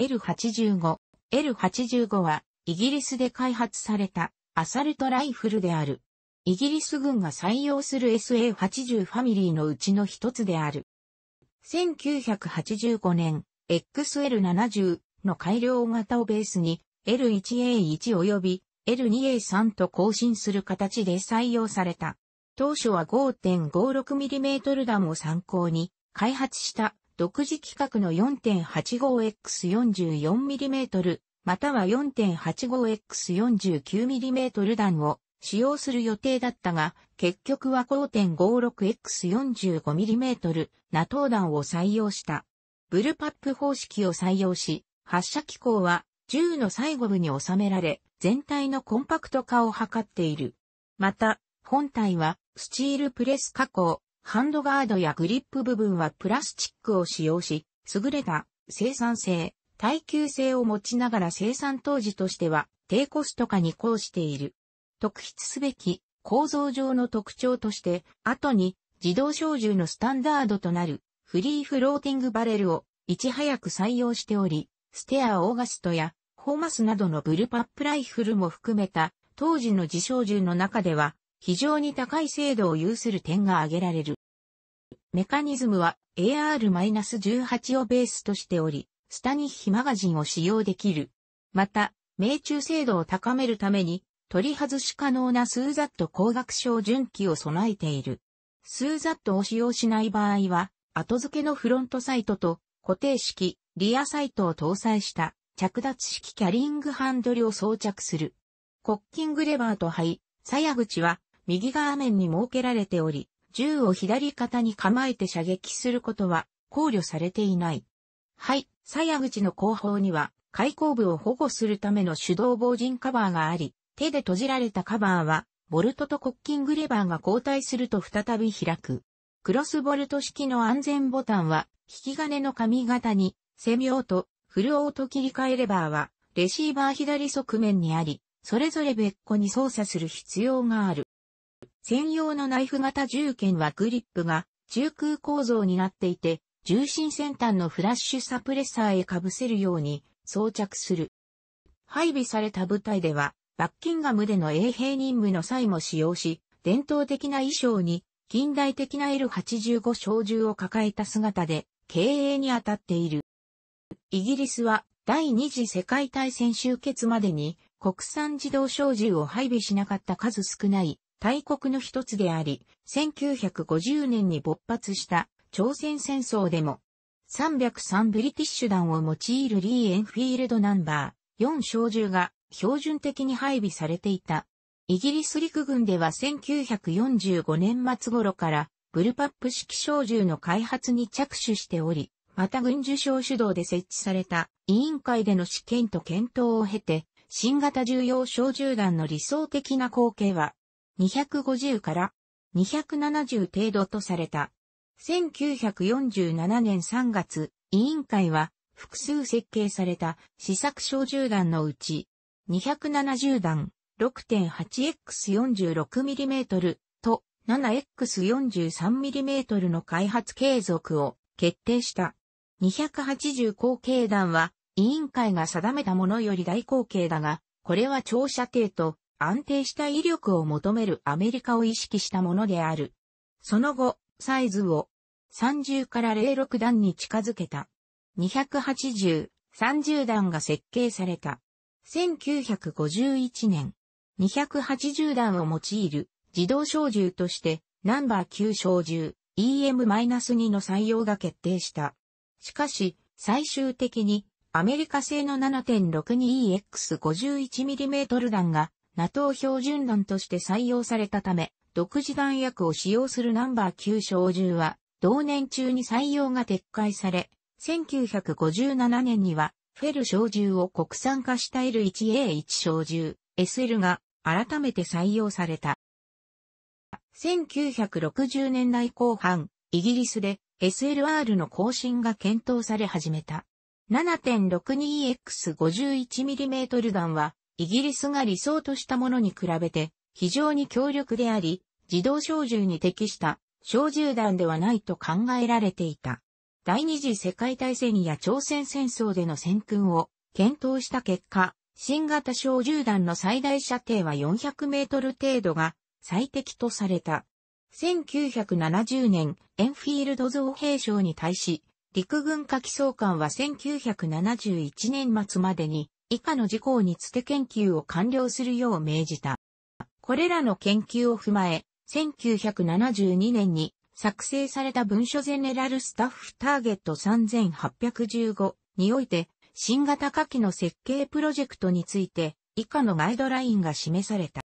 L85。L85 は、イギリスで開発されたアサルトライフルである。イギリス軍が採用する SA80 ファミリーのうちの一つである。1985年、XL70 の改良型をベースに、L1A1 及び L2A3 と更新する形で採用された。当初は 5.56mm 弾を参考に開発した独自規格の 4.85x44mm または 4.85x49mm 弾を使用する予定だったが、結局は 5.56x45mm ナトー弾を採用した。ブルパップ方式を採用し、発射機構は銃の最後部に収められ、全体のコンパクト化を図っている。また、本体はスチールプレス加工、ハンドガードやグリップ部分はプラスチックを使用し、優れた生産性、耐久性を持ちながら生産当時としては低コスト化に抗している。特筆すべき構造上の特徴として、後に自動小銃のスタンダードとなるフリーフローティングバレルをいち早く採用しており、ステア・オーガストやホーマスなどのブルパップライフルも含めた当時の自小銃の中では非常に高い精度を有する点が挙げられる。メカニズムは AR-18 をベースとしており、スタニッヒマガジンを使用できる。また、命中精度を高めるために、取り外し可能なスーザット光学照準器を備えている。スーザットを使用しない場合は、後付けのフロントサイトと固定式、リアサイトを搭載した着脱式キャリングハンドルを装着する。コッキングレバーと肺、鞘口は右側面に設けられており、銃を左肩に構えて射撃することは考慮されていない。はい、鞘口の後方には、開口部を保護するための手動防塵カバーがあり、手で閉じられたカバーは、ボルトとコッキングレバーが交代すると再び開く。クロスボルト式の安全ボタンは、引き金の髪型に、セミオート、フルオート切り替えレバーは、レシーバー左側面にあり、それぞれ別個に操作する必要がある。専用のナイフ型銃剣はグリップが中空構造になっていて、重心先端のフラッシュサプレッサーへ被せるように装着する。配備された部隊では、バッキンガムでの衛兵任務の際も使用し、伝統的な衣装に近代的な L85 小銃を抱えた姿で経営に当たっている。イギリスは第二次世界大戦終結までに国産自動小銃を配備しなかった数少ない大国の一つであり、1950年に勃発した朝鮮戦争でも、303ブリティッシュ弾を用いるリー・エンフィールドナンバー4小銃が標準的に配備されていた。イギリス陸軍では1945年末頃からブルパップ式小銃の開発に着手しており、また軍需小主導で設置された委員会での試験と検討を経て、新型重要小銃弾の理想的な光景は250から270程度とされた。1947年3月、委員会は複数設計された試作小銃弾のうち、270弾 6.8x46mm と 7x43mm の開発継続を決定した。280口径弾は委員会が定めたものより大口径だが、これは長射程と安定した威力を求めるアメリカを意識したものである。その後、サイズを30から06段に近づけた。280、30段が設計された。1951年、280段を用いる自動小銃としてナンバー9小銃 EM-2 の採用が決定した。しかし、最終的にアメリカ製の 7.62EX51mm 弾が NATO 標準弾として採用されたため、独自弾薬を使用するナンバー9小銃は、同年中に採用が撤回され、1957年には、フェル小銃を国産化した L1A1 小銃、SL が改めて採用された。1960年代後半、イギリスで SLR の更新が検討され始めた。7.62X51mm 弾はイギリスが理想としたものに比べて非常に強力であり、自動小銃に適した小銃弾ではないと考えられていた。第二次世界大戦や朝鮮戦争での戦訓を検討した結果、新型小銃弾の最大射程は400メートル程度が最適とされた。1970年、エンフィールド造兵省に対し、陸軍下記総監は1971年末までに以下の事項につて研究を完了するよう命じた。これらの研究を踏まえ、1972年に作成された文書ゼネラルスタッフターゲット3815において、新型火器の設計プロジェクトについて、以下のガイドラインが示された。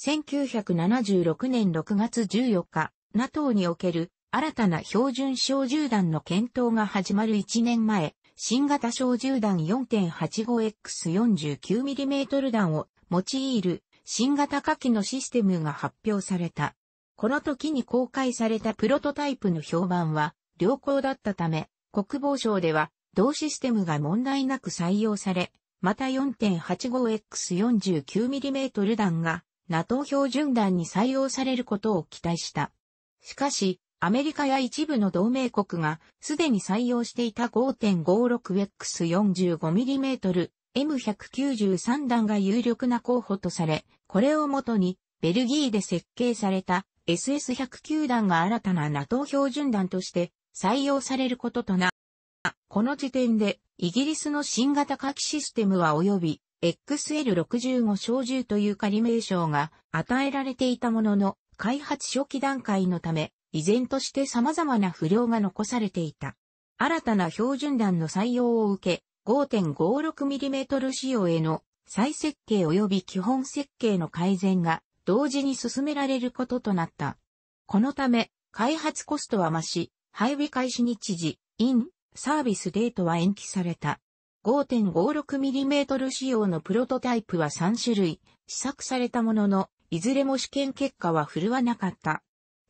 1976年6月14日、NATO における新たな標準小銃弾の検討が始まる1年前、新型小銃弾 4.85X49mm 弾を用いる新型火器のシステムが発表された。この時に公開されたプロトタイプの評判は良好だったため、国防省では同システムが問題なく採用され、また 4.85X49mm 弾が NATO 標準弾に採用されることを期待した。しかし、アメリカや一部の同盟国がすでに採用していた 5.56X45mm M193 弾が有力な候補とされ、これをもとにベルギーで設計された SS109 弾が新たな NATO 標準弾として採用されることとな。この時点でイギリスの新型火器システムは及び XL65 小銃という仮名称が与えられていたものの開発初期段階のため依然として様々な不良が残されていた。新たな標準弾の採用を受け、5.56mm 仕様への再設計及び基本設計の改善が同時に進められることとなった。このため、開発コストは増し、配備開始日時、イン、サービスデートは延期された。5.56mm 仕様のプロトタイプは3種類、試作されたものの、いずれも試験結果は振るわなかった。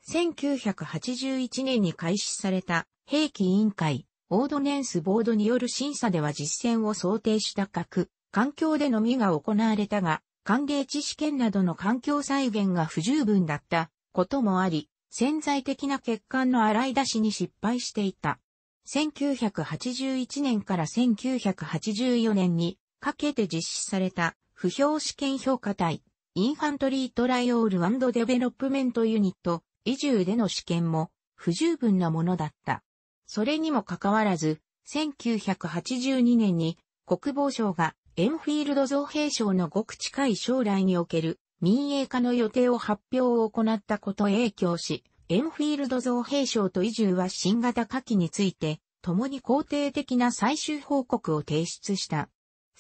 1981年に開始された兵器委員会、オードネンスボードによる審査では実践を想定した核、環境でのみが行われたが、歓迎地試験などの環境再現が不十分だったこともあり、潜在的な欠陥の洗い出しに失敗していた。1981年から1984年にかけて実施された不評試験評価体、インファントリートライオールデベロップメントユニット、移住での試験も不十分なものだった。それにもかかわらず、1982年に国防省がエンフィールド造兵省のごく近い将来における民営化の予定を発表を行ったことへ影響し、エンフィールド造兵省と移住は新型火器について、共に肯定的な最終報告を提出した。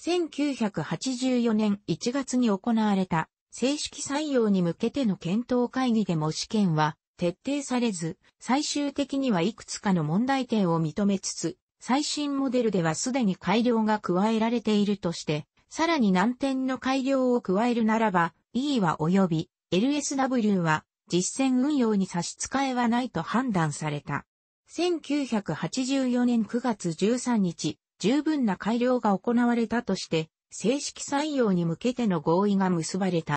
1984年1月に行われた正式採用に向けての検討会議でも試験は徹底されず、最終的にはいくつかの問題点を認めつつ、最新モデルではすでに改良が加えられているとして、さらに難点の改良を加えるならば、E は及び LSW は実践運用に差し支えはないと判断された。1984年9月13日、十分な改良が行われたとして、正式採用に向けての合意が結ばれた。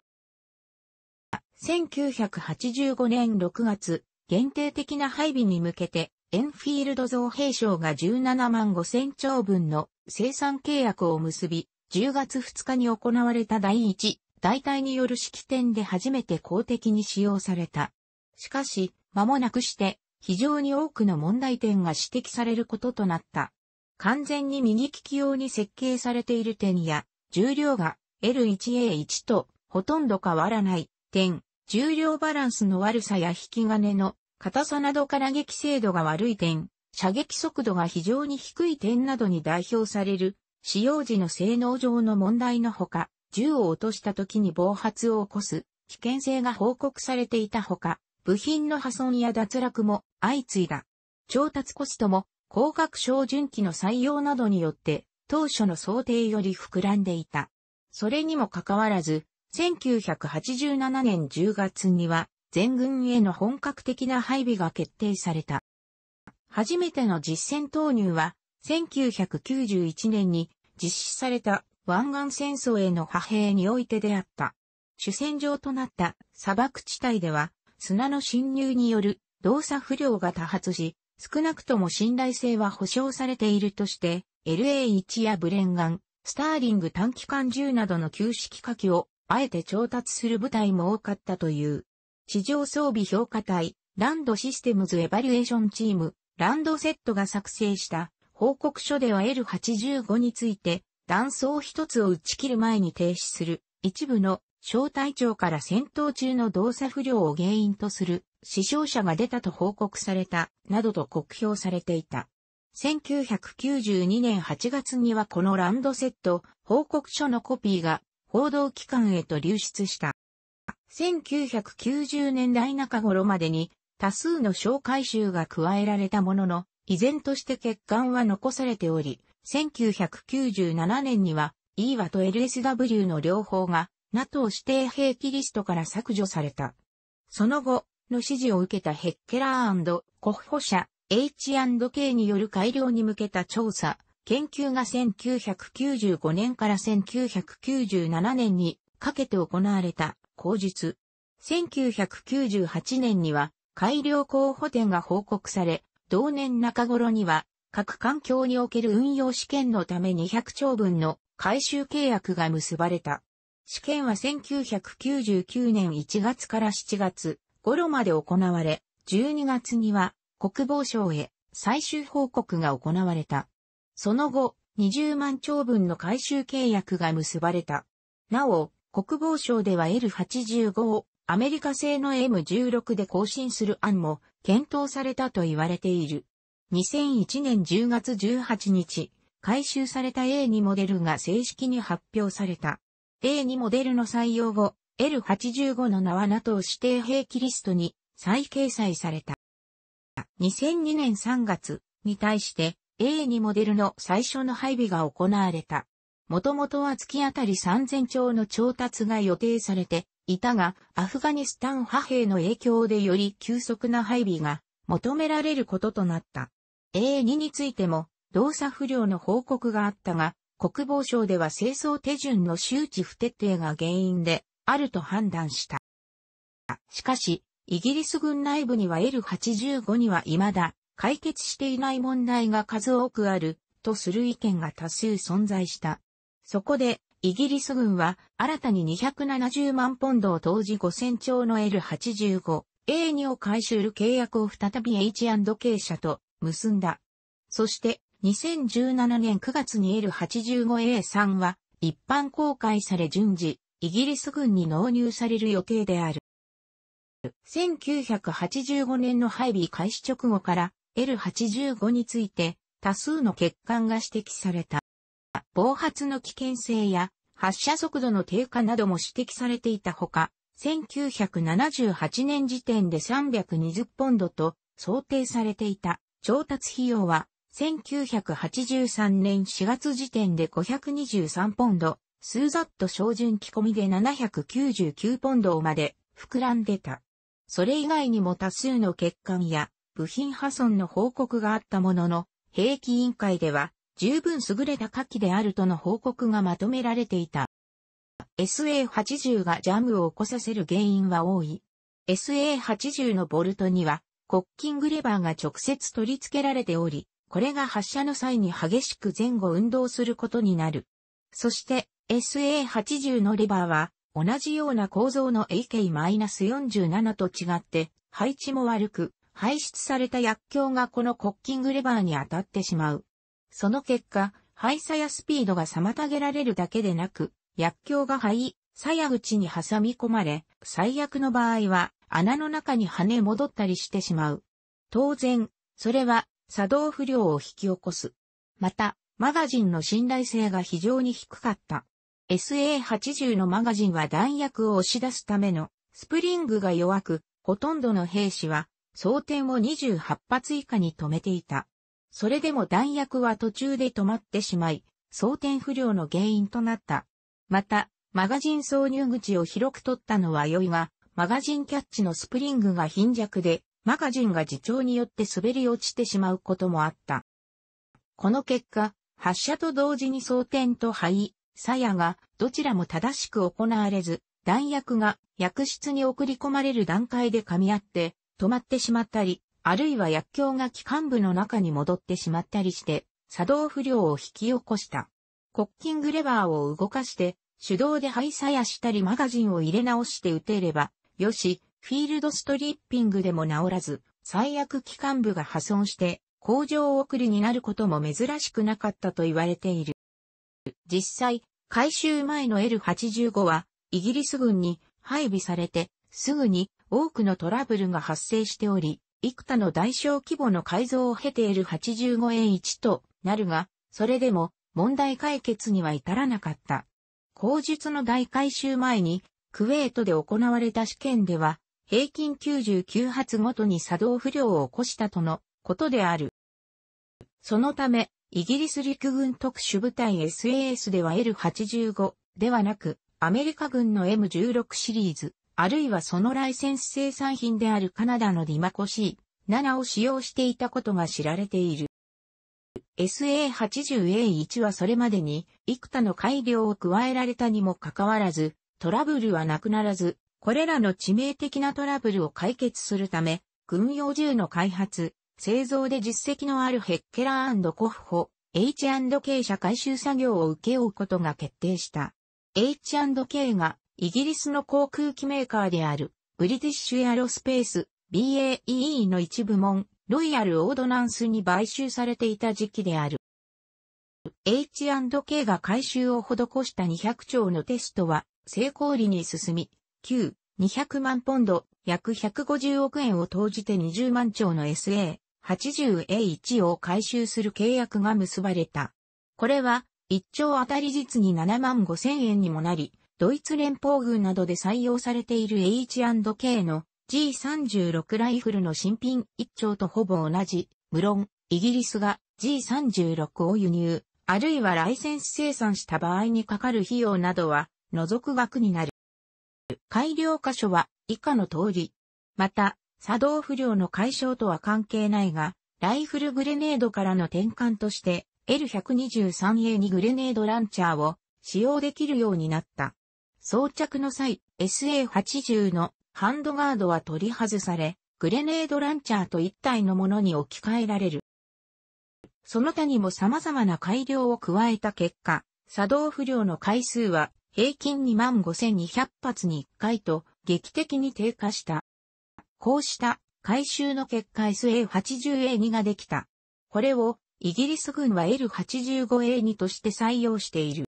1985年6月、限定的な配備に向けて、エンフィールド造兵省が17万5千兆分の生産契約を結び、10月2日に行われた第一、大隊による式典で初めて公的に使用された。しかし、間もなくして、非常に多くの問題点が指摘されることとなった。完全に右利き用に設計されている点や、重量が L1A1 とほとんど変わらない点、重量バランスの悪さや引き金の硬さなどから撃精度が悪い点、射撃速度が非常に低い点などに代表される、使用時の性能上の問題のほか、銃を落とした時に暴発を起こす危険性が報告されていたほか、部品の破損や脱落も相次いだ。調達コストも高額照準機の採用などによって当初の想定より膨らんでいた。それにもかかわらず、1987年10月には全軍への本格的な配備が決定された。初めての実戦投入は1991年に実施された湾岸戦争への派兵においてであった。主戦場となった砂漠地帯では砂の侵入による動作不良が多発し、少なくとも信頼性は保障されているとして、LA1 やブレンガン、スターリング短期間銃などの旧式火器をあえて調達する部隊も多かったという。地上装備評価隊、ランドシステムズエバリュエーションチーム、ランドセットが作成した報告書では L85 について、断層一つを打ち切る前に停止する、一部の小隊長から戦闘中の動作不良を原因とする死傷者が出たと報告された、などと酷評されていた。1992年8月にはこのランドセット報告書のコピーが報道機関へと流出した。1990年代中頃までに多数の小回収が加えられたものの、依然として欠陥は残されており、1997年には EWA と LSW の両方が NATO 指定兵器リストから削除された。その後、の指示を受けたヘッケラーコッホ社 H&K による改良に向けた調査、研究が1995年から1997年にかけて行われた口述。1998年には改良候補点が報告され、同年中頃には各環境における運用試験のため200兆分の回収契約が結ばれた。試験は1999年1月から7月頃まで行われ、12月には国防省へ最終報告が行われた。その後、20万兆分の回収契約が結ばれた。なお、国防省では L85 をアメリカ製の M16 で更新する案も検討されたと言われている。2001年10月18日、回収された A2 モデルが正式に発表された。A2 モデルの採用後、L85 の名は NATO 指定兵器リストに再掲載された。2002年3月に対して A2 モデルの最初の配備が行われた。もともとは月あたり3000兆の調達が予定されていたが、アフガニスタン派兵の影響でより急速な配備が求められることとなった。A2 についても動作不良の報告があったが、国防省では清掃手順の周知不徹底が原因であると判断した。しかし、イギリス軍内部には L85 には未だ解決していない問題が数多くあるとする意見が多数存在した。そこで、イギリス軍は新たに270万ポンドを当時5000兆の L85、A2 を回収る契約を再び H&K 社と結んだ。そして、2017年9月に L85A3 は一般公開され順次、イギリス軍に納入される予定である。1985年の配備開始直後から L85 について多数の欠陥が指摘された。暴発の危険性や発射速度の低下なども指摘されていたほか、1978年時点で320ポンドと想定されていた調達費用は1983年4月時点で523ポンド、スーザット標準着込みで799ポンドまで膨らんでた。それ以外にも多数の欠陥や部品破損の報告があったものの、兵器委員会では、十分優れた火器であるとの報告がまとめられていた。SA80 がジャムを起こさせる原因は多い。SA80 のボルトには、コッキングレバーが直接取り付けられており、これが発射の際に激しく前後運動することになる。そして SA80 のレバーは同じような構造の AK-47 と違って配置も悪く、排出された薬莢がこのコッキングレバーに当たってしまう。その結果、排さやスピードが妨げられるだけでなく、薬莢が肺、鞘口に挟み込まれ、最悪の場合は穴の中に跳ね戻ったりしてしまう。当然、それは作動不良を引き起こす。また、マガジンの信頼性が非常に低かった。SA80 のマガジンは弾薬を押し出すためのスプリングが弱く、ほとんどの兵士は装填を28発以下に止めていた。それでも弾薬は途中で止まってしまい、装填不良の原因となった。また、マガジン挿入口を広く取ったのは良いが、マガジンキャッチのスプリングが貧弱で、マガジンが自重によって滑り落ちてしまうこともあった。この結果、発射と同時に装填と灰、鞘がどちらも正しく行われず、弾薬が薬室に送り込まれる段階で噛み合って、止まってしまったり、あるいは薬莢が機関部の中に戻ってしまったりして、作動不良を引き起こした。コッキングレバーを動かして、手動で排さやしたりマガジンを入れ直して打てれば、よし、フィールドストリッピングでも治らず、最悪機関部が破損して、工場送りになることも珍しくなかったと言われている。実際、回収前の L85 は、イギリス軍に配備されて、すぐに多くのトラブルが発生しており、幾多の大小規模の改造を経ている85円1となるが、それでも問題解決には至らなかった。口述の大改修前に、クウェートで行われた試験では、平均99発ごとに作動不良を起こしたとのことである。そのため、イギリス陸軍特殊部隊 SAS では L85 ではなく、アメリカ軍の M16 シリーズあるいはそのライセンス生産品であるカナダのディマコ C7 を使用していたことが知られている。SA80A1 はそれまでに、幾多の改良を加えられたにもかかわらず、トラブルはなくならず、これらの致命的なトラブルを解決するため、軍用銃の開発、製造で実績のあるヘッケラーコフホ、H&K 社回収作業を請け負うことが決定した。H&K がイギリスの航空機メーカーである、ブリティッシュエアロスペース、BAEE の一部門、ロイヤル・オードナンスに買収されていた時期である。H&K が回収を施した200兆のテストは、成功裏に進み、旧200万ポンド、約150億円を投じて20万兆の SA80A1 を回収する契約が結ばれた。これは、1兆あたり実に7万5千円にもなり、ドイツ連邦軍などで採用されている H&K の G36 ライフルの新品一丁とほぼ同じ、無論、イギリスが G36 を輸入、あるいはライセンス生産した場合にかかる費用などは、除く額になる。改良箇所は以下の通り。また、作動不良の解消とは関係ないが、ライフルグレネードからの転換として、L123A にグレネードランチャーを使用できるようになった。装着の際、SA80 のハンドガードは取り外され、グレネードランチャーと一体のものに置き換えられる。その他にも様々な改良を加えた結果、作動不良の回数は平均25,200発に1回と劇的に低下した。こうした回収の結果 SA80A2 ができた。これをイギリス軍は L85A2 として採用している。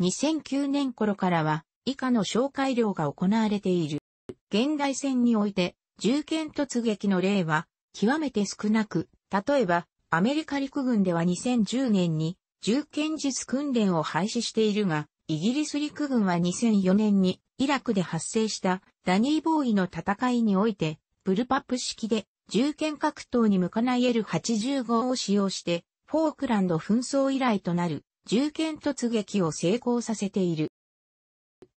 2009年頃からは以下の紹介料が行われている。現代戦において、銃剣突撃の例は、極めて少なく、例えば、アメリカ陸軍では2010年に、銃剣術訓練を廃止しているが、イギリス陸軍は2004年に、イラクで発生したダニーボーイの戦いにおいて、プルパップ式で銃剣格闘に向かない L85 を使用して、フォークランド紛争以来となる銃剣突撃を成功させている。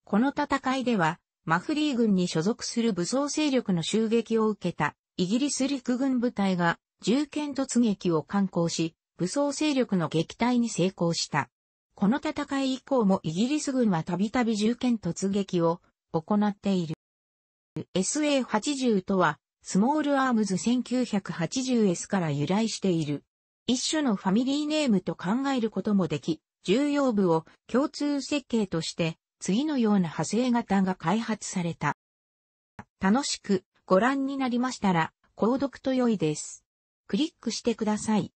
この戦いでは、マフリー軍に所属する武装勢力の襲撃を受けたイギリス陸軍部隊が銃剣突撃を敢行し、武装勢力の撃退に成功した。この戦い以降もイギリス軍はたびたび銃剣突撃を行っている。SA80 とは、スモールアームズ 1980S から由来している。一種のファミリーネームと考えることもでき、重要部を共通設計として次のような派生型が開発された。楽しくご覧になりましたら、購読と良いです。クリックしてください。